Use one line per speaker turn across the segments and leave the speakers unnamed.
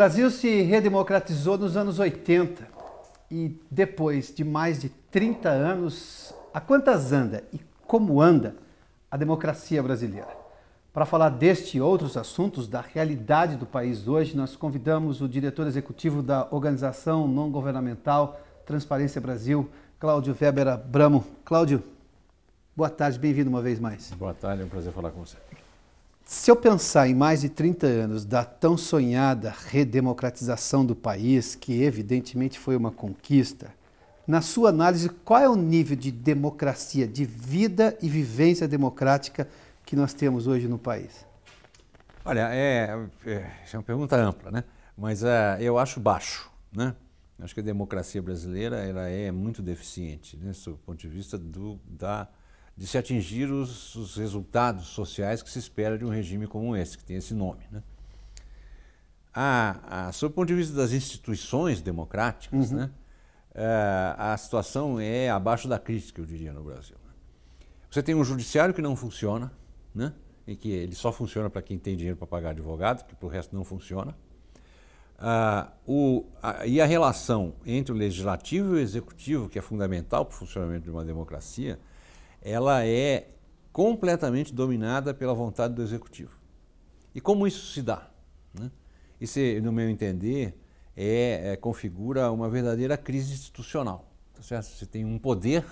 Brasil se redemocratizou nos anos 80 e depois de mais de 30 anos, a quantas anda e como anda a democracia brasileira? Para falar deste e outros assuntos da realidade do país hoje, nós convidamos o diretor executivo da organização não governamental Transparência Brasil, Cláudio Weber Abramo. Cláudio, boa tarde, bem-vindo uma vez
mais. Boa tarde, é um prazer falar com você.
Se eu pensar em mais de 30 anos da tão sonhada redemocratização do país, que evidentemente foi uma conquista, na sua análise, qual é o nível de democracia, de vida e vivência democrática que nós temos hoje no país?
Olha, é, é, é uma pergunta ampla, né? Mas é, eu acho baixo, né? Acho que a democracia brasileira ela é muito deficiente, né? o ponto de vista do, da de se atingir os, os, resultados sociais que se espera de um regime como esse, que tem esse nome. Né? A, a, sob o ponto de vista das instituições democráticas, uhum. né, a, é, a situação é abaixo da crítica, eu diria, no Brasil. Né? Você tem um judiciário que não funciona, né, que ele só funciona para quem tem dinheiro para pagar advogado, que para o resto não funciona. Ah, o, a, e a relação entre o legislativo e o executivo, que é fundamental para o funcionamento de uma democracia, ela é completamente dominada pela vontade do executivo. E como isso se dá? Né? Isso, no meu entender, é, é, configura uma verdadeira crise institucional. Tá certo? Você tem um poder,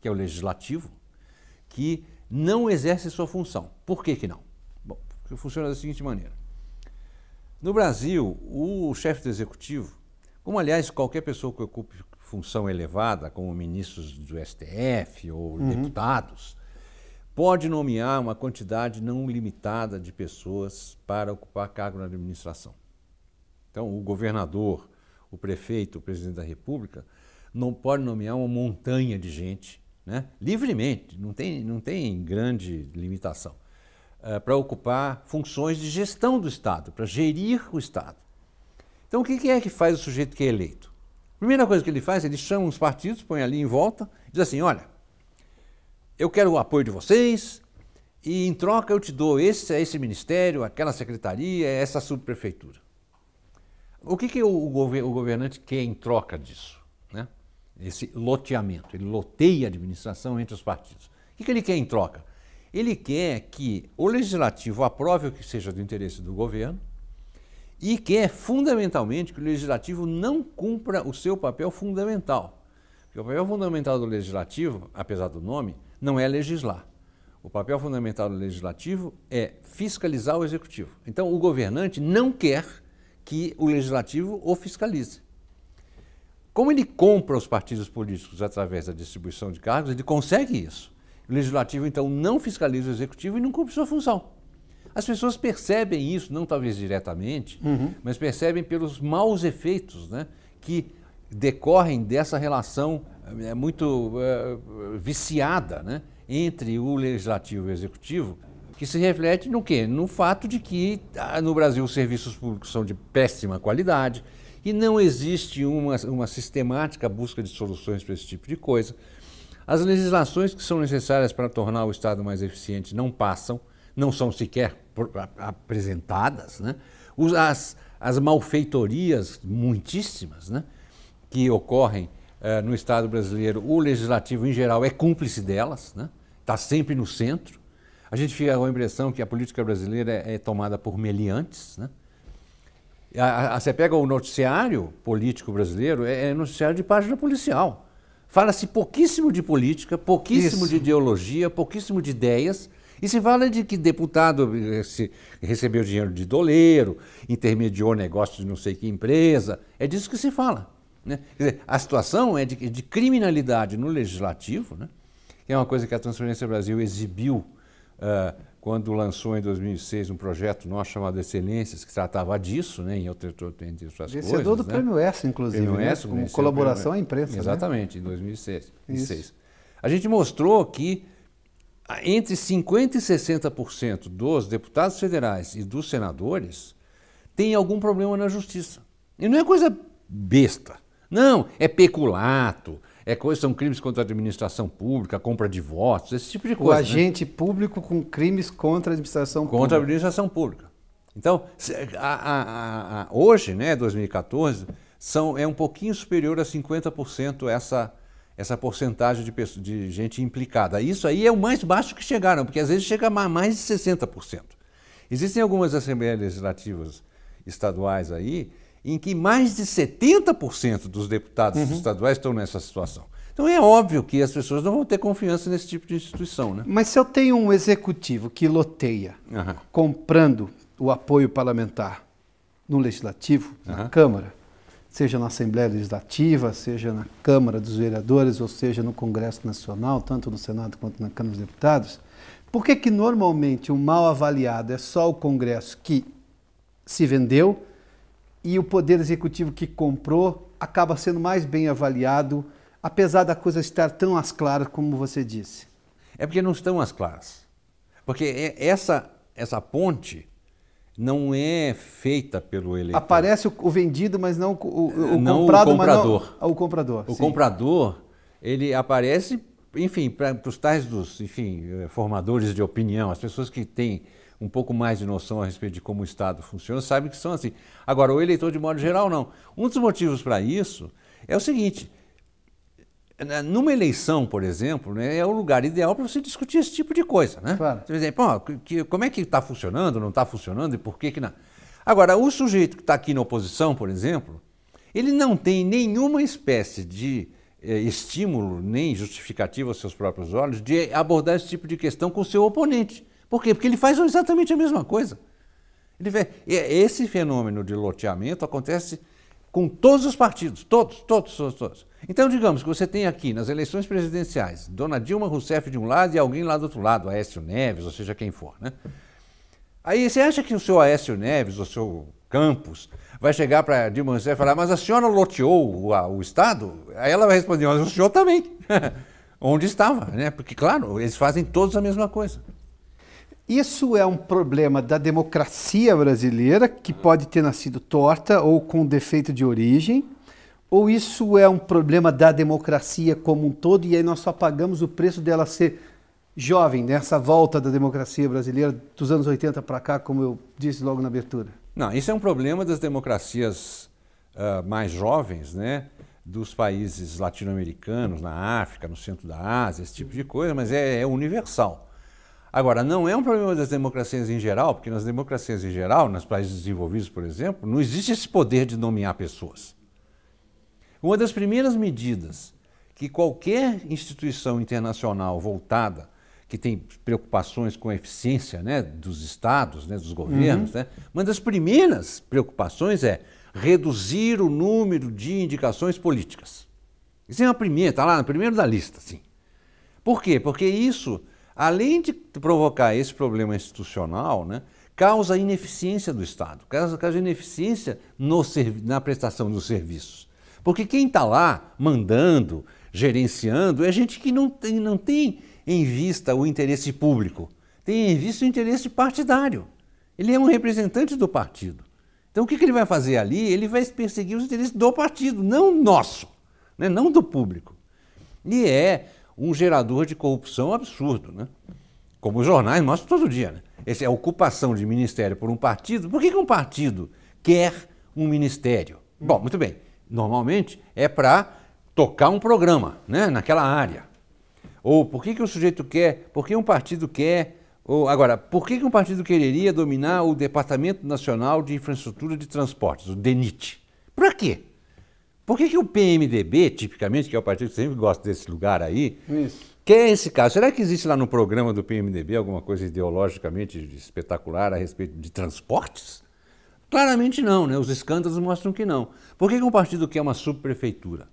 que é o legislativo, que não exerce sua função. Por que, que não? Bom, porque funciona da seguinte maneira. No Brasil, o chefe do executivo, como aliás qualquer pessoa que ocupe função elevada, como ministros do STF ou uhum. deputados, pode nomear uma quantidade não limitada de pessoas para ocupar cargo na administração. Então, o governador, o prefeito, o presidente da República não pode nomear uma montanha de gente, né? livremente, não tem, não tem grande limitação, uh, para ocupar funções de gestão do Estado, para gerir o Estado. Então, o que é que faz o sujeito que é eleito? Primeira coisa que ele faz, ele chama os partidos, põe ali em volta, diz assim: olha, eu quero o apoio de vocês e em troca eu te dou esse, esse ministério, aquela secretaria, essa subprefeitura. O que, que o, o governante quer em troca disso? Né? Esse loteamento, ele loteia a administração entre os partidos. O que, que ele quer em troca? Ele quer que o legislativo aprove o que seja do interesse do governo e quer é fundamentalmente que o legislativo não cumpra o seu papel fundamental. Porque o papel fundamental do legislativo, apesar do nome, não é legislar. O papel fundamental do legislativo é fiscalizar o executivo. Então, o governante não quer que o legislativo o fiscalize. Como ele compra os partidos políticos através da distribuição de cargos, ele consegue isso. O legislativo, então, não fiscaliza o executivo e não cumpre sua função. As pessoas percebem isso, não talvez diretamente, uhum. mas percebem pelos maus efeitos né, que decorrem dessa relação é, muito é, viciada né, entre o legislativo e o executivo, que se reflete no quê? No fato de que ah, no Brasil os serviços públicos são de péssima qualidade e não existe uma, uma sistemática busca de soluções para esse tipo de coisa. As legislações que são necessárias para tornar o Estado mais eficiente não passam, não são sequer apresentadas, né? as, as malfeitorias muitíssimas né? que ocorrem eh, no Estado brasileiro, o legislativo em geral é cúmplice delas, está né? Tá sempre no centro. A gente fica com a impressão que a política brasileira é, é tomada por meliantes. Né? A, a, você pega o noticiário político brasileiro, é, é noticiário de página policial. Fala-se pouquíssimo de política, pouquíssimo Isso. de ideologia, pouquíssimo de ideias, e se fala de que deputado eh, recebeu dinheiro de doleiro, intermediou negócio de não sei que empresa. É disso que se fala. Né? Dizer, a situação é de, de criminalidade no legislativo, né? que é uma coisa que a Transparência Brasil exibiu uh, quando lançou em 2006 um projeto nosso chamado Excelências, que tratava disso, né, em outras, entre outras coisas. Vencedor do né? Prêmio S, inclusive, Prêmio né? S, com colaboração à imprensa. Né? Exatamente, né? em 2006. A gente mostrou que entre 50% e 60% dos deputados federais e dos senadores têm algum problema na justiça. E não é coisa besta. Não, é peculato, é coisa, são crimes contra a administração pública, compra de votos, esse tipo de coisa. O né? agente
né? público com crimes contra a administração
contra pública. Contra a administração pública. Então, a, a, a, hoje, né, 2014, são, é um pouquinho superior a 50% essa essa porcentagem de, pessoa, de gente implicada. Isso aí é o mais baixo que chegaram, porque às vezes chega a mais de 60%. Existem algumas assembleias legislativas estaduais aí em que mais de 70% dos deputados uhum. estaduais estão nessa situação. Então é óbvio que as pessoas não vão ter confiança nesse tipo de instituição. Né?
Mas se eu tenho um executivo que loteia uhum. comprando o apoio parlamentar no legislativo, uhum. na Câmara, seja na Assembleia Legislativa, seja na Câmara dos Vereadores, ou seja no Congresso Nacional, tanto no Senado quanto na Câmara dos Deputados, por que, que normalmente o mal avaliado é só o Congresso que se vendeu e o Poder Executivo que comprou acaba sendo mais bem avaliado, apesar da coisa estar tão às
claras como você disse? É porque não estão às claras. Porque essa, essa ponte não é feita pelo eleitor. Aparece o vendido, mas
não o, o não comprado, o comprador. Não, o comprador. O
comprador, ele aparece, enfim, para os tais dos, enfim, eh, formadores de opinião, as pessoas que têm um pouco mais de noção a respeito de como o Estado funciona, sabem que são assim. Agora, o eleitor, de modo geral, não. Um dos motivos para isso é o seguinte: né, numa eleição, por exemplo, né, é o lugar ideal para você discutir esse tipo de coisa. Né? Claro. Por dizer, que, como é que está funcionando, não está funcionando e por que, que não. Agora, o sujeito que está aqui na oposição, por exemplo, ele não tem nenhuma espécie de eh, estímulo nem justificativa aos seus próprios olhos de abordar esse tipo de questão com o seu oponente. Por quê? Porque ele faz exatamente a mesma coisa. Ele, esse fenômeno de loteamento acontece com todos os partidos, todos, todos, todos, todos. Então, digamos que você tem aqui nas eleições presidenciais Dona Dilma Rousseff de um lado e alguém lá do outro lado, Aécio Neves, ou seja, quem for, né? Aí você acha que o seu Aécio Neves, o seu Campos, vai chegar para Dilma Rousseff e falar, mas a senhora loteou o, a, o Estado? Aí ela vai responder, mas o senhor também. Onde estava, né? Porque, claro, eles fazem todos a mesma coisa. Isso é um
problema da democracia brasileira, que pode ter nascido torta ou com defeito de origem, ou isso é um problema da democracia como um todo e aí nós só pagamos o preço dela ser jovem, nessa volta da democracia brasileira dos anos 80 para cá, como eu disse logo na abertura?
Não, isso é um problema das democracias uh, mais jovens, né? dos países latino-americanos, na África, no centro da Ásia, esse tipo de coisa, mas é, é universal. Agora, não é um problema das democracias em geral, porque nas democracias em geral, nos países desenvolvidos, por exemplo, não existe esse poder de nomear pessoas. Uma das primeiras medidas que qualquer instituição internacional voltada, que tem preocupações com a eficiência né, dos estados, né, dos uhum. governos, uhum. né, uma das primeiras preocupações é reduzir o número de indicações políticas. Isso é uma primeira, está lá no primeiro da lista. Sim. Por quê? Porque isso além de provocar esse problema institucional, né, causa ineficiência do Estado, causa, causa ineficiência no, na prestação dos serviços. Porque quem está lá mandando, gerenciando, é gente que não tem, não tem em vista o interesse público, tem em vista o interesse partidário. Ele é um representante do partido. Então o que, que ele vai fazer ali? Ele vai perseguir os interesses do partido, não nosso, né? não do público. E é um gerador de corrupção absurdo, né? Como os jornais mostram todo dia, né? Essa é a ocupação de ministério por um partido. Por que, que um partido quer um ministério? Bom, muito bem. Normalmente é para tocar um programa, né? Naquela área. Ou por que, que o sujeito quer, por que um partido quer ou, agora, por que, que um partido quereria dominar o Departamento Nacional de Infraestrutura de Transportes, o DENIT? Para quê? Por que, que o PMDB, tipicamente, que é o partido que sempre gosta desse lugar aí, Isso. quer esse caso? Será que existe lá no programa do PMDB alguma coisa ideologicamente espetacular a respeito de transportes? Claramente não, né? Os escândalos mostram que não. Por que, que um partido quer uma subprefeitura? O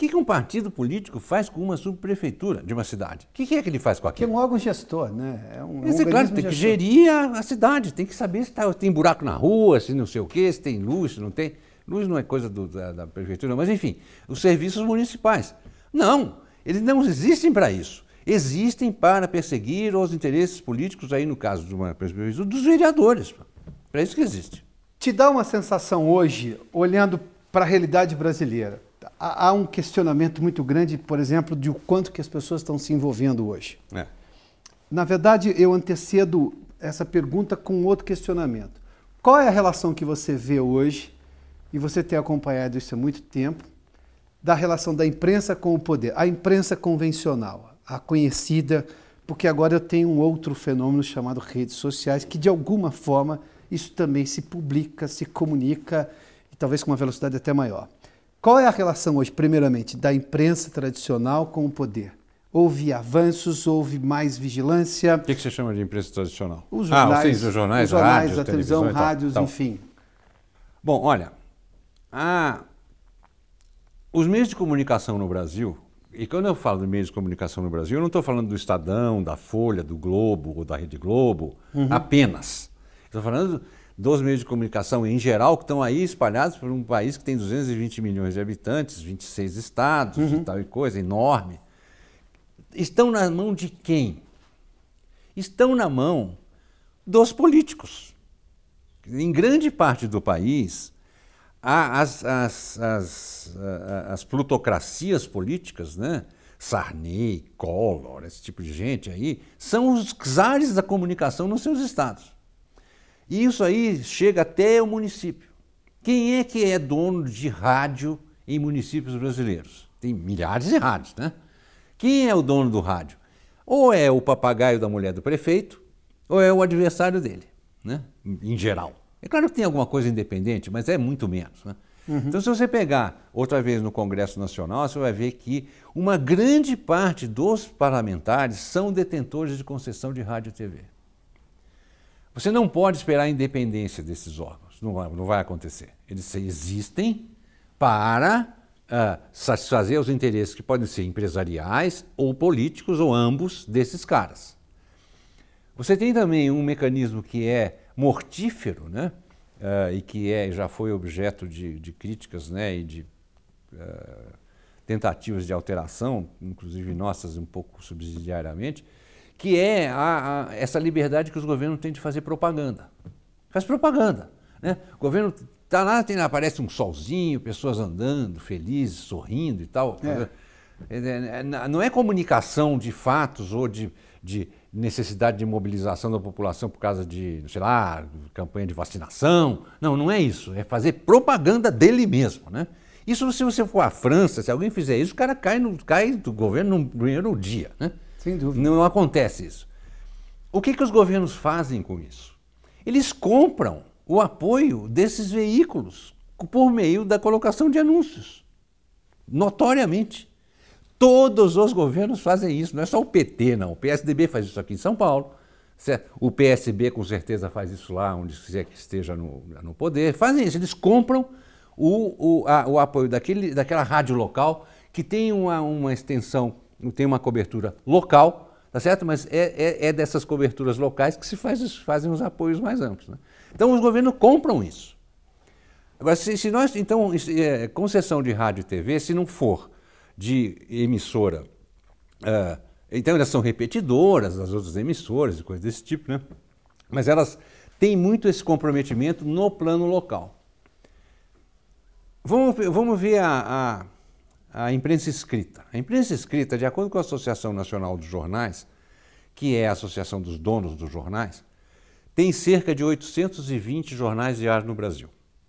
que, que um partido político faz com uma subprefeitura de uma cidade? O que, que, é que ele faz com aquilo?
Que é um órgão gestor, né? É um, Esse, é claro, tem gestor. que
gerir a, a, cidade, tem que saber se tá, tem buraco na rua, se não sei o quê, se tem luz, se não tem. Luz não é coisa do, da, da prefeitura, mas enfim, os serviços municipais. Não, eles não existem para isso. Existem para perseguir os interesses políticos, aí no caso de uma prefeitura, dos vereadores. Para isso que existe. Te dá uma sensação hoje, olhando
para a realidade brasileira, há um questionamento muito grande, por exemplo, de o quanto que as pessoas estão se envolvendo hoje. É. Na verdade, eu antecedo essa pergunta com outro questionamento. Qual é a relação que você vê hoje e você tem acompanhado isso há muito tempo, da relação da imprensa com o poder. A imprensa convencional, a conhecida, porque agora eu tenho um outro fenômeno chamado redes sociais, que de alguma forma isso também se publica, se comunica, e talvez com uma velocidade até maior. Qual é a relação hoje, primeiramente, da imprensa tradicional com o poder? Houve avanços, houve mais vigilância. O
que, é que você chama de imprensa tradicional? Os ah, jornais, ah, sim, os jornais, os jornais rádios, a televisão, televisão rádios, então. enfim. Bom, olha, ah, os meios de comunicação no Brasil, e quando eu falo de meios de comunicação no Brasil, eu não estou falando do Estadão, da Folha, do Globo ou da Rede Globo, uhum. apenas. Estou falando dos meios de comunicação em geral que estão aí espalhados por um país que tem 220 milhões de habitantes, 26 estados uhum. e tal e coisa, enorme. Estão na mão de quem? Estão na mão dos políticos. Em grande parte do país, as, as, as, as plutocracias políticas, né? Sarney, Collor, esse tipo de gente aí, são os czares da comunicação nos seus estados. E isso aí chega até o município. Quem é que é dono de rádio em municípios brasileiros? Tem milhares de rádios, né? Quem é o dono do rádio? Ou é o papagaio da mulher do prefeito, ou é o adversário dele, né? Em geral. É claro que tem alguma coisa independente, mas é muito menos. Né? Uhum. Então, se você pegar outra vez no Congresso Nacional, você vai ver que uma grande parte dos parlamentares são detentores de concessão de rádio e TV. Você não pode esperar a independência desses órgãos, não vai, não vai acontecer. Eles existem para uh, satisfazer os interesses que podem ser empresariais ou políticos ou ambos desses caras. Você tem também um mecanismo que é mortífero, né? Uh, e que é, já foi objeto de, de críticas né? e de uh, tentativas de alteração, inclusive nossas um pouco subsidiariamente, que é a, a, essa liberdade que os governos têm de fazer propaganda. Faz propaganda. Né? O governo está lá, tem, aparece um solzinho, pessoas andando, felizes, sorrindo e tal. É. Né? é, é, é não é comunicação de fatos ou de de necessidade de mobilização da população por causa de, sei lá, campanha de vacinação. Não, não é isso. É fazer propaganda dele mesmo, né? Isso, se você for à França, se alguém fizer isso, o cara cai, no, cai do governo no primeiro dia, né? Sem dúvida. Não, não acontece isso. O que, que os governos fazem com isso? Eles compram o apoio desses veículos por meio da colocação de anúncios, notoriamente. Todos os governos fazem isso, não é só o PT, não. O PSDB faz isso aqui em São Paulo, o PSB com certeza faz isso lá onde quiser que esteja no, no poder. Fazem isso, eles compram o, o, a, o apoio daquele, daquela rádio local que tem uma, uma extensão, tem uma cobertura local, tá certo? Mas é, é, é dessas coberturas locais que se faz, fazem os apoios mais amplos. Né? Então os governos compram isso. Agora, se, se nós, então, se, é, concessão de rádio e TV, se não for de emissora. Uh, então elas são repetidoras das outras emissoras e coisas desse tipo, né? Mas elas têm muito esse comprometimento no plano local. Vamos, vamos ver a, a, a, imprensa escrita. A imprensa escrita, de acordo com a Associação Nacional dos Jornais, que é a associação dos donos dos jornais, tem cerca de 820 jornais diários no Brasil.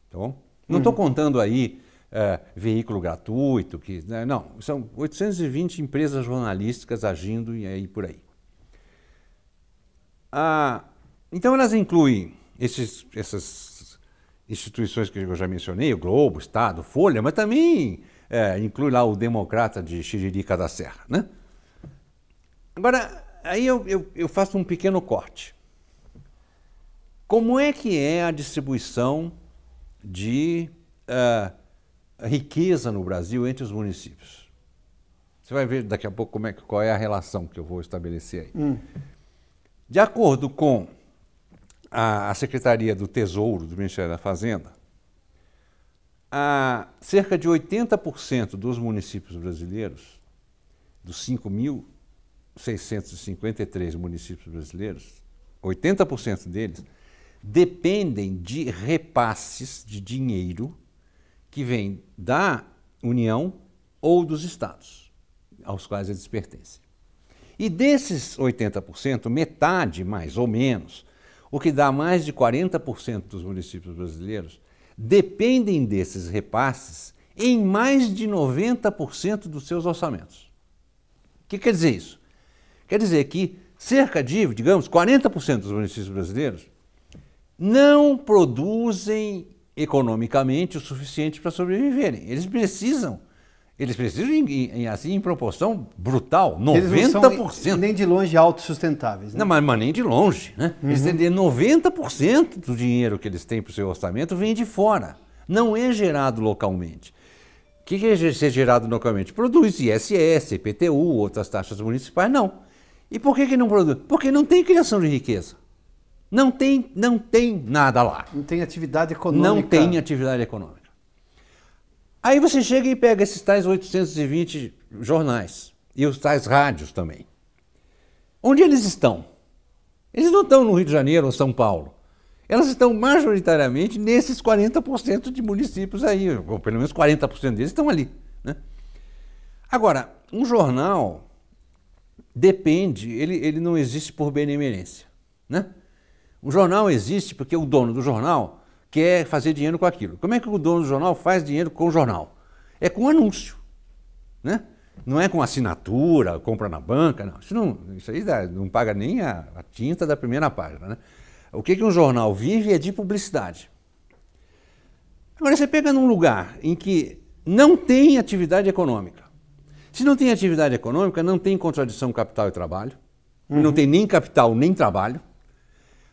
Tá bom? Não estou uhum. contando aí é, veículo gratuito, que né? não, são 820 empresas jornalísticas agindo e aí por aí. Ah, então elas incluem esses, essas instituições que eu já mencionei, o Globo, o Estado, Folha, mas também é, inclui lá o Democrata de Xiririca da Serra. Né? Agora, aí eu, eu, eu faço um pequeno corte. Como é que é a distribuição de uh, riqueza no Brasil entre os municípios. Você vai ver daqui a pouco como é, qual é a relação que eu vou estabelecer aí. Hum. De acordo com a, Secretaria do Tesouro do Ministério da Fazenda, a, cerca de 80% dos municípios brasileiros, dos 5.653 municípios brasileiros, 80% deles dependem de repasses de dinheiro que vem da União ou dos estados aos quais eles pertencem. E desses 80%, metade mais ou menos, o que dá mais de 40% dos municípios brasileiros, dependem desses repasses em mais de 90% dos seus orçamentos. O que quer dizer isso? Quer dizer que cerca de, digamos, 40% dos municípios brasileiros não produzem economicamente o suficiente para sobreviverem. Eles precisam. Eles precisam, em, em, assim, em proporção brutal, 90%. Eles não são
nem de longe autossustentáveis. Né? Não,
mas, mas, nem de longe. Né? Uhum. Eles têm 90% do dinheiro que eles têm para o seu orçamento vem de fora. Não é gerado localmente. O que, que é ser gerado localmente? Produz ISS, IPTU, outras taxas municipais? Não. E por que, que não produz? Porque não tem criação de riqueza. Não tem, não tem nada lá. Não tem atividade econômica. Não tem atividade econômica. Aí você chega e pega esses tais 820 jornais e os tais rádios também. Onde eles estão? Eles não estão no Rio de Janeiro ou São Paulo. Elas estão majoritariamente nesses 40% de municípios aí, ou pelo menos 40% deles estão ali. Né? Agora, um jornal depende, ele, ele não existe por benemerência. Né? O jornal existe porque o dono do jornal quer fazer dinheiro com aquilo. Como é que o dono do jornal faz dinheiro com o jornal? É com anúncio, né? Não é com assinatura, compra na banca, não. Isso, não, isso aí dá, não paga nem a, a, tinta da primeira página, né? O que, que um jornal vive é de publicidade. Agora, você pega num lugar em que não tem atividade econômica. Se não tem atividade econômica, não tem contradição capital e trabalho, uhum. não tem nem capital nem trabalho,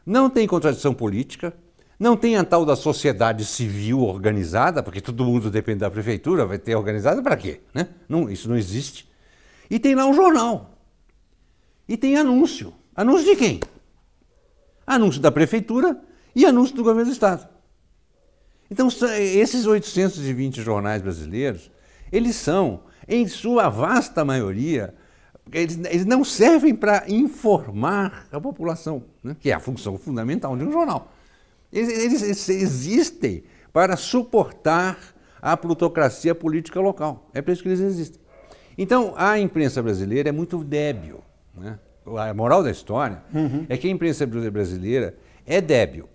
não tem contradição política, não tem a tal da sociedade civil organizada, porque todo mundo depende da prefeitura, vai ter organizada para quê? Né? Não, isso não existe. E tem lá um jornal. E tem anúncio. Anúncio de quem? Anúncio da prefeitura e anúncio do governo do Estado. Então, esses 820 jornais brasileiros, eles são, em sua vasta maioria, eles, eles não servem para informar a população, né? que é a função fundamental de um jornal. Eles, eles, eles existem para suportar a plutocracia política local. É por isso que eles existem. Então, a imprensa brasileira é muito débil. Né? A moral da história uhum. é que a imprensa brasileira é débil.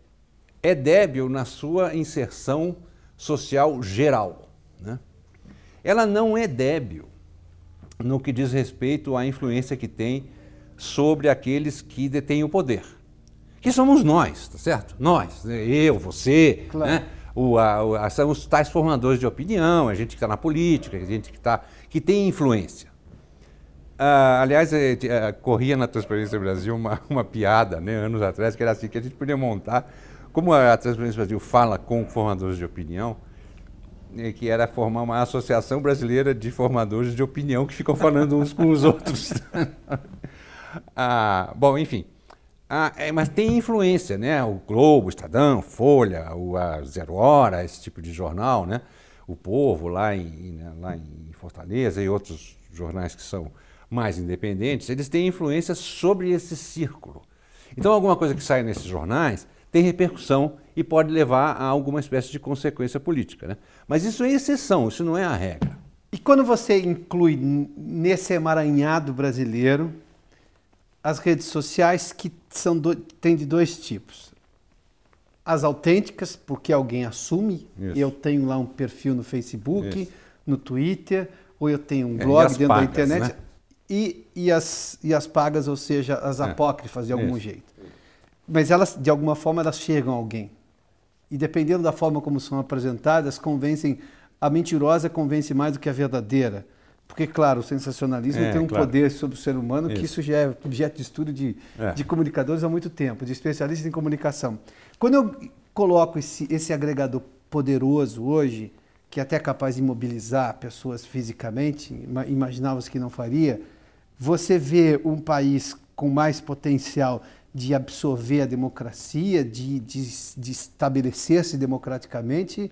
É débil na sua inserção social geral. Né? Ela não é débil no que diz respeito à influência que tem sobre aqueles que detêm o poder. Que somos nós, tá certo? Nós, né? eu, você, claro. né? O, a, a, são os tais formadores de opinião, a gente que está na política, a gente que, tá, que tem influência. Ah, aliás, eh, eh, corria na Transparência Brasil uma, uma piada, né, anos atrás, que era assim, que a gente podia montar, como a Transparência Brasil fala com formadores de opinião, é, que era formar uma associação brasileira de formadores de opinião que ficam falando uns com os outros. ah, bom, enfim. Ah, é, mas tem influência, né? O Globo, o Estadão, Folha, o Zero Hora, esse tipo de jornal, né? O Povo lá em, né, lá em Fortaleza e outros jornais que são mais independentes, eles têm influência sobre esse círculo. Então, alguma coisa que sai nesses jornais tem repercussão e pode levar a alguma espécie de consequência política. Né? Mas isso é exceção, isso não é a regra. E quando você inclui nesse emaranhado brasileiro
as redes sociais que são do, tem de dois tipos. As autênticas, porque alguém assume, Isso. eu tenho lá um perfil no Facebook, Isso. no Twitter, ou eu tenho um é, blog é, dentro pagas, da internet. Né? E, e, as, e as pagas, ou seja, as é. apócrifas de algum Isso. jeito. Mas elas, de alguma forma, elas chegam a alguém. E dependendo da forma como são apresentadas, convencem. A mentirosa convence mais do que a verdadeira. Porque, claro, o sensacionalismo é, tem um claro. poder sobre o ser humano isso. que isso já é objeto de estudo de, é. de comunicadores há muito tempo, de especialistas em comunicação. Quando eu coloco esse, esse agregador poderoso hoje, que é até é capaz de mobilizar pessoas fisicamente, imaginávamos que não faria, você vê um país com mais potencial de absorver a democracia, de, de, de estabelecer-se democraticamente?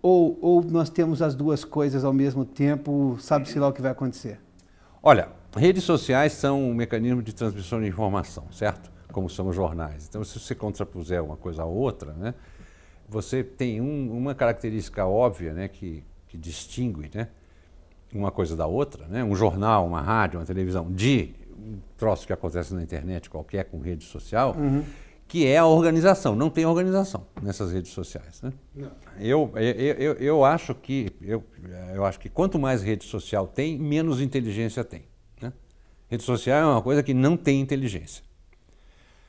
Ou, ou nós temos as duas coisas ao mesmo tempo, sabe-se lá o que vai acontecer?
Olha, redes sociais são um mecanismo de transmissão de informação, certo? Como são os jornais. Então, se você contrapuser uma coisa à outra, né, você tem um, uma característica óbvia né, que, que distingue né, uma coisa da outra, né? um jornal, uma rádio, uma televisão, de um troço que acontece na internet, qualquer com rede social, uhum. que é a organização. Não tem organização nessas redes sociais. Né? Eu, eu, eu, eu, acho que, eu, eu acho que quanto mais rede social tem, menos inteligência tem. Né? Rede social é uma coisa que não tem inteligência.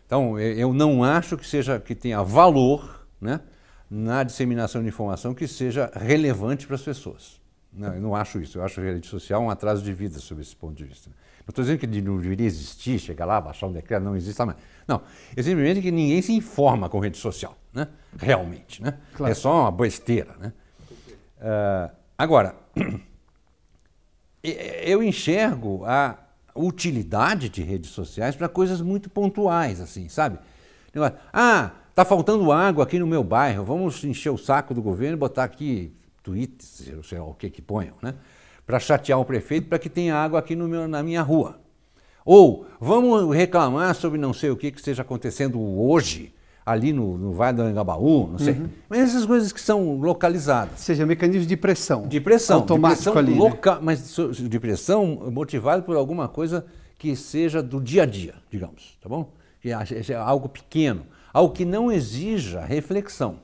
Então, eu não acho que seja que tenha valor né, na disseminação de informação que seja relevante para as pessoas. Não, né? eu não acho isso. Eu acho a rede social um atraso de vida sob esse ponto de vista. Não estou dizendo que não deveria existir, chegar lá, baixar um decreto, não existe mais. Não, é simplesmente que ninguém se informa com rede social, né? realmente. Né? Claro. É só uma besteira. Né? Uh, agora, eu enxergo a utilidade de redes sociais para coisas muito pontuais, assim, sabe? Ah, tá faltando água aqui no meu bairro, vamos encher o saco do governo e botar aqui tweets, sei lá o que que ponham, né? para chatear o prefeito para que tenha água aqui meu, na minha rua. Ou vamos reclamar sobre não sei o que que esteja acontecendo hoje ali no, no Vale do Angabaú, não sei. Uhum. Mas essas coisas que são localizadas. Ou seja, mecanismo de pressão. De pressão. Automático de pressão ali. Né? Loca... Né? Mas de pressão motivado por alguma coisa que seja do dia a dia, digamos, tá bom? Que é algo pequeno, algo que não exija reflexão.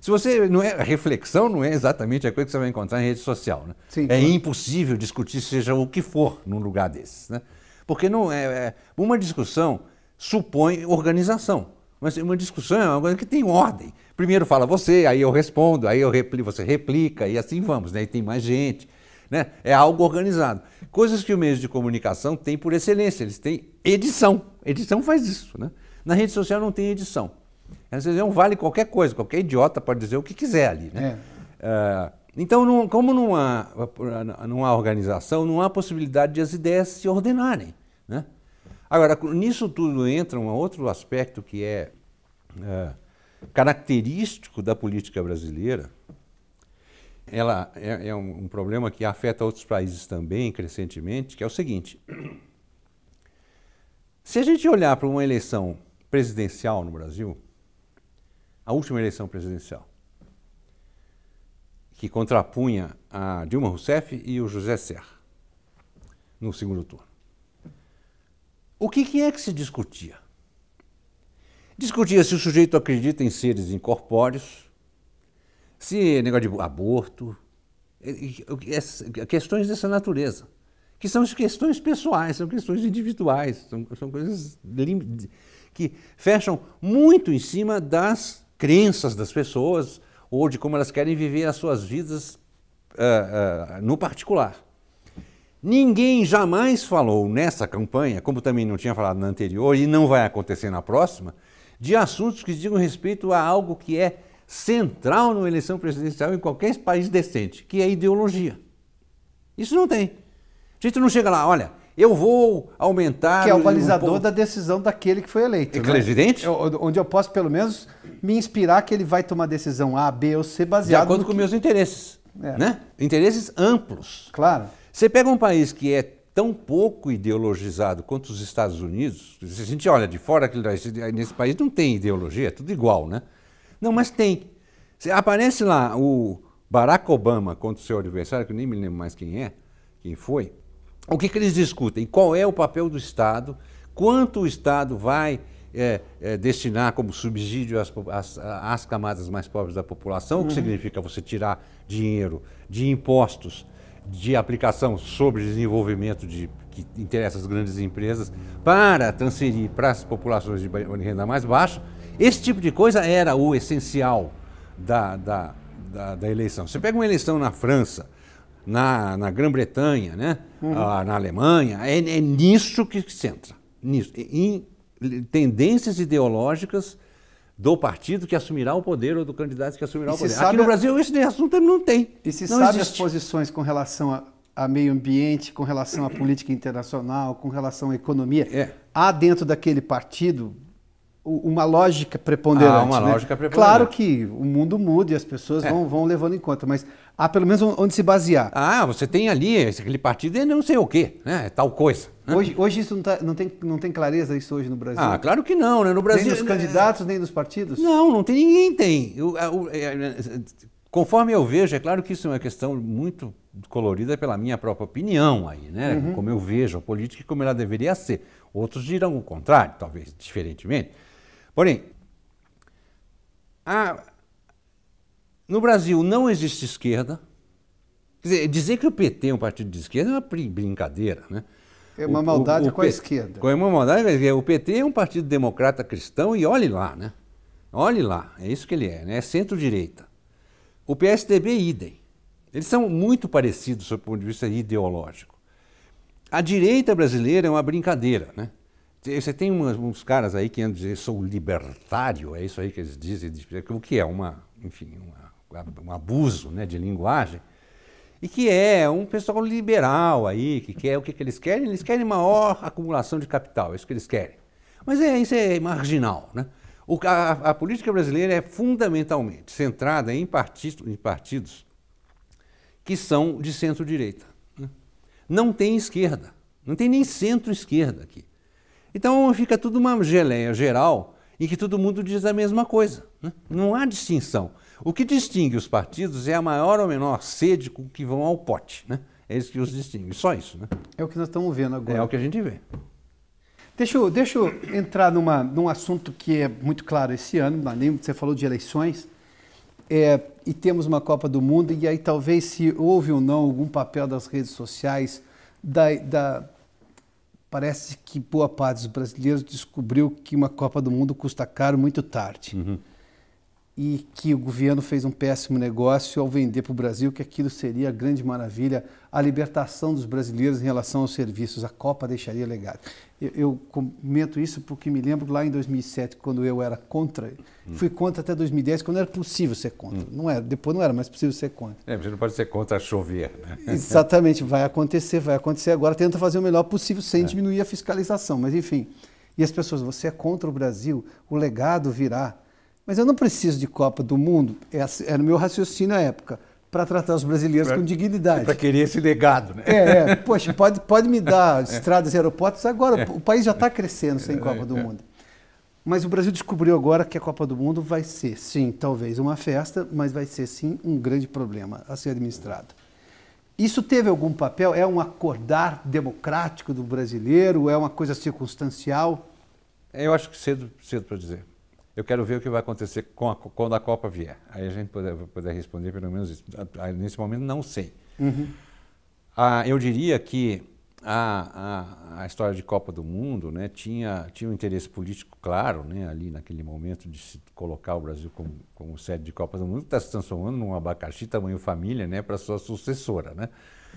Se você não é reflexão não é exatamente a coisa que você vai encontrar em rede social, né? Sim, é claro. impossível discutir seja o que for num lugar desses, né? Porque não é, é uma discussão supõe organização. Mas uma discussão é uma coisa que tem ordem. Primeiro fala você, aí eu respondo, aí eu repli você replica e assim vamos, né? E tem mais gente. Né? É algo organizado. Coisas que o meio de comunicação tem por excelência, eles têm edição. Edição faz isso, né? Na rede social não tem edição não é vale qualquer coisa, qualquer idiota pode dizer o que quiser ali. Né? É. é então, não, como não há, não há organização, não há possibilidade de as ideias se ordenarem. Né? Agora, nisso tudo entra um outro aspecto que é, é característico da política brasileira. Ela é, é um, um problema que afeta outros países também crescentemente, que é o seguinte. Se a gente olhar para uma eleição presidencial no Brasil, a última eleição presidencial, que contrapunha a Dilma Rousseff e o José Serra no segundo turno. O que, que é que se discutia? Discutia se o sujeito acredita em seres incorpóreos, se negócio de aborto, questões dessa natureza, que são questões pessoais, são questões individuais, são, são coisas que fecham muito em cima das crenças das pessoas ou de como elas querem viver as suas vidas uh, uh, no particular. Ninguém jamais falou nessa campanha, como também não tinha falado na anterior e não vai acontecer na próxima, de assuntos que digam respeito a algo que é central numa eleição presidencial em qualquer país decente, que é a ideologia. Isso não tem. A gente não chega lá, olha, eu vou aumentar. Que é o balizador um da decisão daquele que foi eleito. É né? presidente? Eu, é onde eu posso, pelo
menos, me inspirar que ele vai tomar decisão A, B ou C baseado. De acordo com que...
meus interesses. É. Né? Interesses amplos. Claro. Você pega um país que é tão pouco ideologizado quanto os Estados Unidos, se a gente olha de fora, nesse país não tem ideologia, é tudo igual, né? Não, mas tem. Aparece lá o Barack Obama contra o seu adversário, que eu nem me lembro mais quem é, quem foi, o que, que eles discutem? Qual é o papel do Estado? Quanto o Estado vai é, é, destinar como subsídio às, às, às, camadas mais pobres da população, o que uhum. significa você tirar dinheiro de impostos de aplicação sobre desenvolvimento de, que interessa as grandes empresas para transferir para as populações de renda mais baixa. Esse tipo de coisa era o essencial da, da, da, da eleição. Você pega uma eleição na França, na, na Grã-Bretanha, né? Uhum. Ah, na Alemanha. É, é, nisso que se entra. Nisso. Em tendências ideológicas do partido que assumirá o poder ou do candidato que assumirá e o poder. Aqui no Brasil esse assunto não tem. E se não sabe existe. as
posições com relação a, a, meio ambiente, com relação à política internacional, com relação à economia, é. há dentro daquele partido uma lógica preponderante. Ah, uma né? lógica preponderante. Claro que o mundo muda e as pessoas é. vão, vão levando em conta, mas há pelo
menos onde se basear. Ah, você tem ali, aquele partido é não sei o quê, né? É tal coisa. Né? Hoje,
hoje isso não, tá, não, tem, não tem clareza isso hoje no Brasil? Ah, claro que não, né? No Brasil... Nem dos é, candidatos,
nem dos partidos? Não, não tem, ninguém tem. Eu, eu, eu, é, é, conforme eu vejo, é claro que isso é uma questão muito colorida pela minha própria opinião aí, né? Uhum. Como eu vejo a política e como ela deveria ser. Outros dirão o contrário, talvez diferentemente. Porém, a, no Brasil não existe esquerda. Dizer, dizer, que o PT é um partido de esquerda é uma brincadeira, né? É uma maldade o, o, com a esquerda. É uma maldade O PT é um partido democrata cristão e olhe lá, né? Olhe lá, é isso que ele é, né? É centro-direita. O PSDB, é idem. Eles são muito parecidos do ponto de vista ideológico. A direita brasileira é uma brincadeira, né? Você tem umas, uns caras aí que andam dizer sou libertário, é isso aí que eles dizem, o que é uma, enfim, uma, um abuso né, de linguagem, e que é um pessoal liberal aí, que quer o que, que eles querem, eles querem maior acumulação de capital, é isso que eles querem. Mas é, isso é marginal. Né? O, a, a, política brasileira é fundamentalmente centrada em, em partidos que são de centro-direita. Né? Não tem esquerda, não tem nem centro-esquerda aqui. Então fica tudo uma geleia geral em que todo mundo diz a mesma coisa. Né? Não há distinção. O que distingue os partidos é a maior ou menor sede com que vão ao pote. Né? É isso que os distingue, só isso. Né? É o que nós estamos vendo agora. É o que a gente
vê. Deixa eu, deixa eu entrar numa, num assunto que é muito claro esse ano, você falou de eleições, é, e temos uma Copa do Mundo, e aí talvez se houve ou não algum papel das redes sociais, da, da parece que boa parte dos brasileiros descobriu que uma Copa do Mundo custa caro muito tarde. Uhum e que o governo fez um péssimo negócio ao vender para o Brasil que aquilo seria a grande maravilha, a libertação dos brasileiros em relação aos serviços, a Copa deixaria legado. Eu, eu comento isso porque me lembro lá em 2007, quando eu era contra, hum. fui contra até 2010, quando era possível ser contra. Hum. Não era, depois não era mais possível ser contra.
É, mas não pode ser contra a chover. Né? Exatamente,
vai acontecer, vai acontecer. Agora tenta fazer o melhor possível sem é. diminuir a fiscalização, mas enfim. E as pessoas, você é contra o Brasil, o legado virá. Mas eu não preciso de Copa do Mundo, era o meu raciocínio à época, para tratar os brasileiros pra, com dignidade.
Para querer esse legado, né? É, é.
Poxa, pode, pode me dar é. estradas e aeroportos agora. É. O país já está crescendo sem é, Copa do é. Mundo. Mas o Brasil descobriu agora que a Copa do Mundo vai ser, sim, talvez uma festa, mas vai ser, sim, um grande problema a ser administrado. Isso teve algum papel? É um acordar democrático do brasileiro? É uma coisa circunstancial?
Eu acho que cedo, cedo para dizer. Eu quero ver o que vai acontecer a, quando a Copa vier. Aí a gente puder, responder pelo menos isso. Ah, tá, nesse momento, não sei. Uhum. Ah, eu diria que a, a, a, história de Copa do Mundo né, tinha, tinha um interesse político claro né, ali naquele momento de se colocar o Brasil como, como sede de Copa do Mundo, está se transformando num abacaxi tamanho família né, para sua sucessora. Né?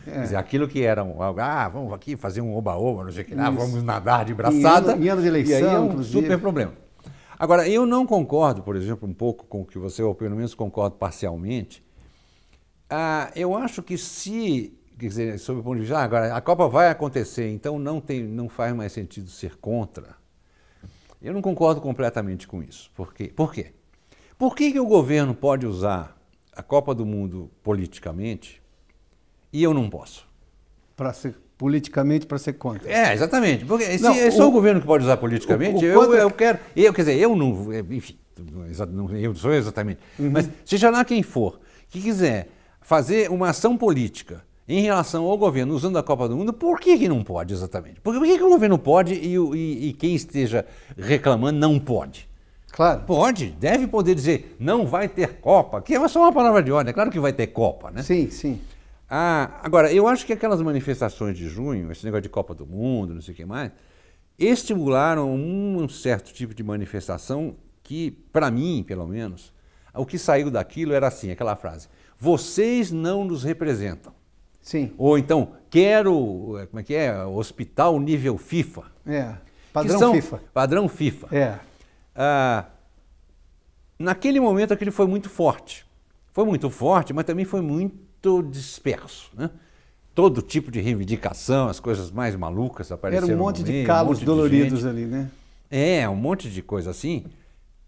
É. Quer dizer, aquilo que era, um, ah, vamos aqui fazer um oba-oba, não sei o que lá, vamos nadar de braçada. E e de eleição, e aí é um inclusive. super problema. Agora, eu não concordo, por exemplo, um pouco com o que você, ou pelo menos concordo parcialmente. Ah, eu acho que se, quer dizer, sob o ponto de vista, ah, agora a Copa vai acontecer, então não, tem, não faz mais sentido ser contra. Eu não concordo completamente com isso. Por quê? Por quê? Por que, que o governo pode usar a Copa do Mundo politicamente e eu não posso?
Para ser politicamente para ser contra.
É, exatamente. Porque se não, é só o, o, governo que pode usar politicamente, o, o eu, é eu quero. Eu, quer dizer, eu não. É, enfim, é não, eu sou exatamente. Uhum. Mas seja lá quem for, que quiser fazer uma ação política em relação ao governo usando a Copa do Mundo, por que, que não pode exatamente? Por, que, que o governo pode e, e, e quem esteja reclamando não pode? Claro. Pode, deve poder dizer, não vai ter Copa, que é só uma palavra de ordem, é claro que vai ter Copa, né? Sim, sim. Ah, agora, eu acho que aquelas manifestações de junho, esse negócio de Copa do Mundo, não sei o que mais, estimularam um certo tipo de manifestação que, para mim, pelo menos, o que saiu daquilo era assim, aquela frase: vocês não nos representam. Sim. Ou então, quero, como é que é? Hospital nível FIFA. É. Padrão são, FIFA. Padrão FIFA. É. Ah, naquele momento aquele foi muito forte. Foi muito forte, mas também foi muito muito disperso, né? Todo tipo de reivindicação, as coisas mais malucas apareceram. Era um monte meio, de calos um monte doloridos de ali, né? É, um monte de coisa assim.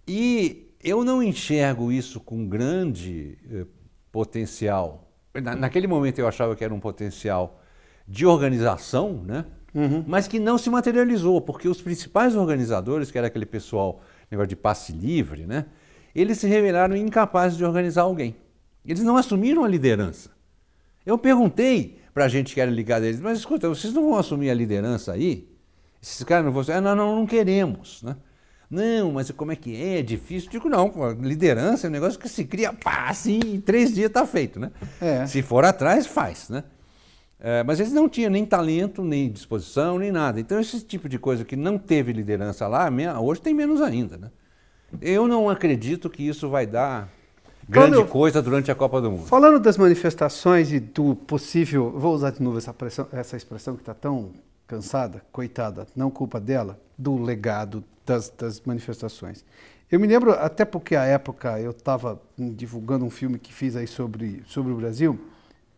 E eu não enxergo isso com grande eh, potencial. Na, naquele momento eu achava que era um potencial de organização, né? Uhum. mas que não se materializou, porque os principais organizadores, que era aquele pessoal, negócio de passe livre, né? eles se revelaram incapazes de organizar alguém. Eles não assumiram a liderança. Eu perguntei para a gente que era ligada a eles, mas escuta, vocês não vão assumir a liderança aí? Esses caras não vão ah, não, não, não queremos. Né? Não, mas como é que é? É difícil? digo, não, liderança é um negócio que se cria, pá, assim, em três dias está feito, né? É. Se for atrás, faz, né? É, mas eles não tinham nem talento, nem disposição, nem nada. Então, esse tipo de coisa que não teve liderança lá, hoje tem menos ainda, né? Eu não acredito que isso vai dar grande Quando, coisa durante a Copa do Mundo.
Falando das manifestações e do possível, vou usar de novo essa, pressão, essa expressão que está tão cansada, coitada, não culpa dela, do legado das, das manifestações. Eu me lembro, até porque à época eu estava divulgando um filme que fiz aí sobre, sobre o Brasil,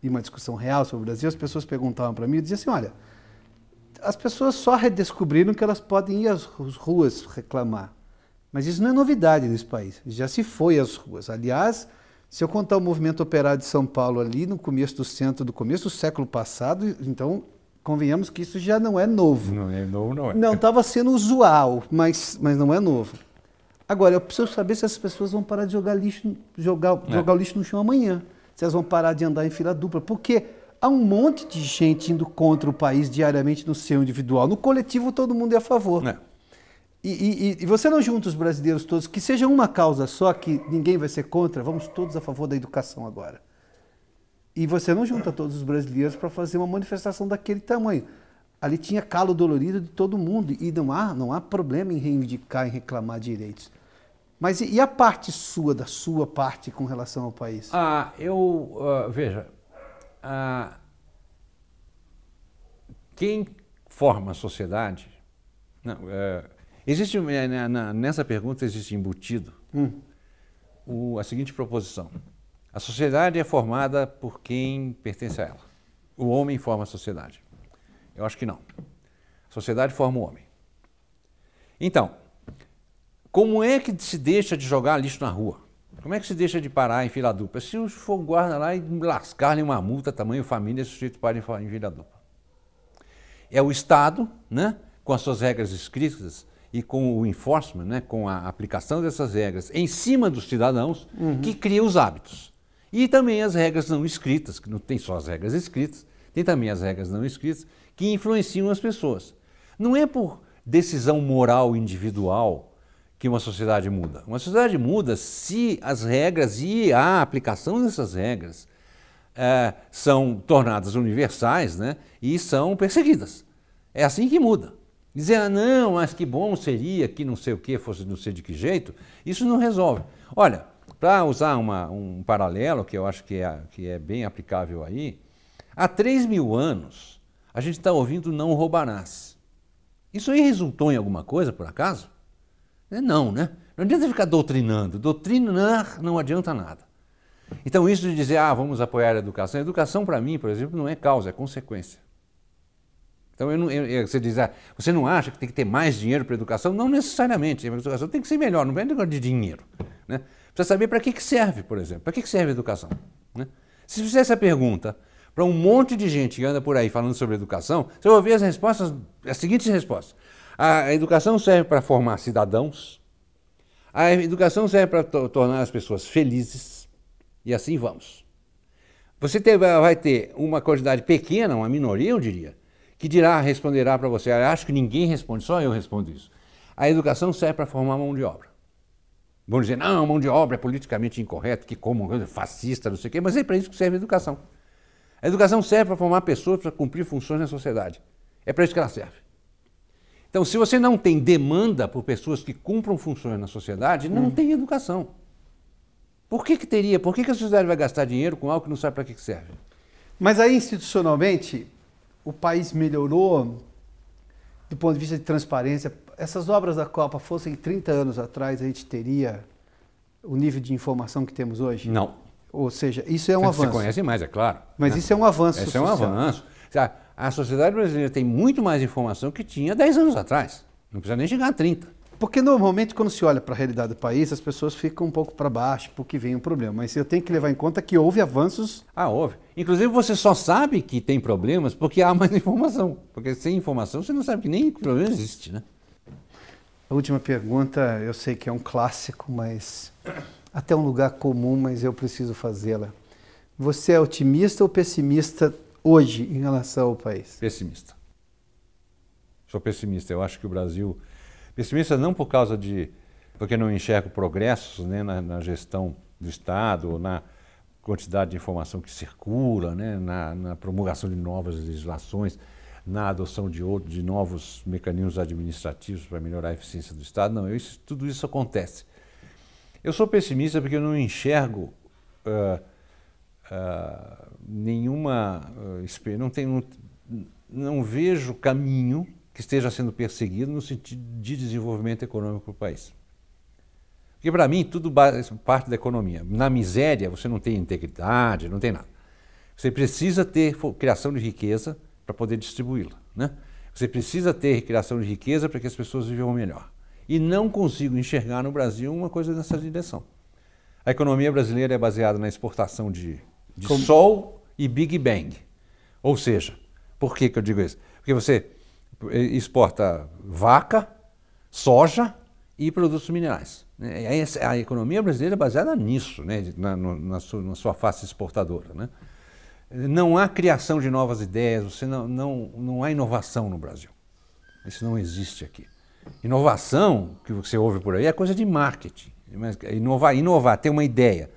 e uma discussão real sobre o Brasil, as pessoas perguntavam para mim e diziam assim, olha, as pessoas só redescobriram que elas podem ir às ruas reclamar. Mas isso não é novidade nesse país, já se foi às ruas. Aliás, se eu contar o movimento operário de São Paulo ali no começo do centro, do começo do século passado, então convenhamos que isso já não é novo. Não é novo, não é. Não, estava sendo usual, mas, mas não é novo. Agora, eu preciso saber se as pessoas vão parar de jogar lixo, jogar, é. jogar o lixo no chão amanhã. Se elas vão parar de andar em fila dupla. Porque há um monte de gente indo contra o país diariamente no seu individual. No coletivo, todo mundo é a favor. É. E, e, e, você não junta os brasileiros todos, que seja uma causa só, que ninguém vai ser contra, vamos todos a favor da educação agora. E você não junta todos os brasileiros para fazer uma manifestação daquele tamanho. Ali tinha calo dolorido de todo mundo e não há, não há problema em reivindicar, em reclamar direitos. Mas e, e a parte sua, da sua parte com relação ao país?
Ah, eu, uh, veja, uh, quem forma a sociedade, não, uh, Existe, é, né, nessa pergunta existe embutido hum. o, a seguinte proposição. A sociedade é formada por quem pertence a ela. O homem forma a sociedade. Eu acho que não. A sociedade forma o homem. Então, como é que se deixa de jogar lixo na rua? Como é que se deixa de parar em fila dupla? Se for guarda lá e lascar-lhe uma multa, tamanho família, esse sujeito para em fila dupla. É o Estado, né, com as suas regras escritas, e com o enforcement, né, com a aplicação dessas regras em cima dos cidadãos, uhum. que cria os hábitos. E também as regras não escritas, que não tem só as regras escritas, tem também as regras não escritas, que influenciam as pessoas. Não é por decisão moral individual que uma sociedade muda. Uma sociedade muda se as regras e a aplicação dessas regras é, são tornadas universais né, e são perseguidas. É assim que muda. Dizer, ah, não, mas que bom seria que não sei o que fosse não sei de que jeito, isso não resolve. Olha, para usar uma, um paralelo que eu acho que é, que é bem aplicável aí, há 3 mil anos a gente está ouvindo não roubarás. Isso aí resultou em alguma coisa, por acaso? É, não, né? Não adianta ficar doutrinando. Doutrinar não adianta nada. Então, isso de dizer, ah, vamos apoiar a educação. A educação, para mim, por exemplo, não é causa, é consequência. Então, eu não, eu, você diz, ah, você não acha que tem que ter mais dinheiro para a educação? Não necessariamente. A educação tem que ser melhor, não é negócio de dinheiro. Né? Precisa saber para que, que serve, por exemplo. Para que, que serve a educação? Né? Se fizer essa pergunta para um monte de gente que anda por aí falando sobre educação, você vai ouvir as respostas, as seguintes respostas. A educação serve para formar cidadãos, a educação serve para tornar as pessoas felizes, e assim vamos. Você ter, vai ter uma quantidade pequena, uma minoria, eu diria, que dirá, responderá para você, acho que ninguém responde, só eu respondo isso. A educação serve para formar mão de obra. Vão dizer, não, mão de obra é politicamente incorreto, que como fascista, não sei o quê, mas é para isso que serve a educação. A educação serve para formar pessoas para cumprir funções na sociedade. É para isso que ela serve. Então, se você não tem demanda por pessoas que cumpram funções na sociedade, não hum. tem educação. Por que, que teria? Por que, que a sociedade vai gastar dinheiro com algo que não sabe para que, que serve? Mas aí, institucionalmente, o país melhorou do
ponto de vista de transparência. Essas obras da Copa fossem 30 anos atrás, a gente teria
o nível de informação que temos hoje? Não. Ou seja, isso é um Você avanço. Você conhece mais, é claro. Mas né? isso é um avanço. Isso é um avanço. A sociedade brasileira tem muito mais informação que tinha 10 anos atrás. Não precisa nem chegar a 30. Porque normalmente quando se olha para a realidade do país, as pessoas ficam um pouco para baixo, porque vem um problema. Mas eu tenho que levar em conta que houve avanços. Ah, houve. Inclusive você só sabe que tem problemas porque há mais informação. Porque sem informação você não sabe que nem problema existe, né? A última pergunta, eu sei que é um clássico, mas
até um lugar comum, mas eu preciso fazê-la. Você é otimista ou pessimista hoje em relação ao país?
Pessimista. Sou pessimista. Eu acho que o Brasil Pessimista não por causa de. porque não enxergo progressos né, na, na gestão do Estado, ou na quantidade de informação que circula, né, na, na promulgação de novas legislações, na adoção de, outro, de novos mecanismos administrativos para melhorar a eficiência do Estado. Não, isso, tudo isso acontece. Eu sou pessimista porque eu não enxergo. Uh, uh, nenhuma uh, não não, não vejo caminho que esteja sendo perseguido no sentido de desenvolvimento econômico para o país. Porque para mim tudo parte da economia. Na miséria você não tem integridade, não tem nada. Você precisa ter criação de riqueza para poder distribuí-la. Né? Você precisa ter criação de riqueza para que as pessoas vivam melhor. E não consigo enxergar no Brasil uma coisa nessa direção. A economia brasileira é baseada na exportação de, de Como... sol e Big Bang. Ou seja, por que, que eu digo isso? Porque você exporta vaca, soja e produtos minerais. Né? A economia brasileira é baseada nisso, né? na, na, sua, na sua face exportadora. Né? Não há criação de novas ideias, você não, não, não há inovação no Brasil. Isso não existe aqui. Inovação, que você ouve por aí, é coisa de marketing. Mas inovar, inovar, ter uma ideia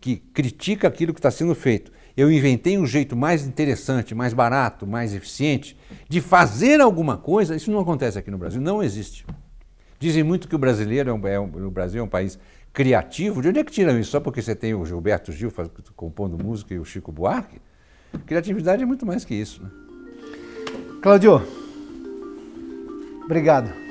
que critica aquilo que está sendo feito eu inventei um jeito mais interessante, mais barato, mais eficiente de fazer alguma coisa, isso não acontece aqui no Brasil, não existe. Dizem muito que o brasileiro é um, é um o Brasil é um país criativo. De onde é que tiram isso? Só porque você tem o Gilberto Gil faz, compondo música e o Chico Buarque? Criatividade é muito mais que isso. Né? Claudio, obrigado.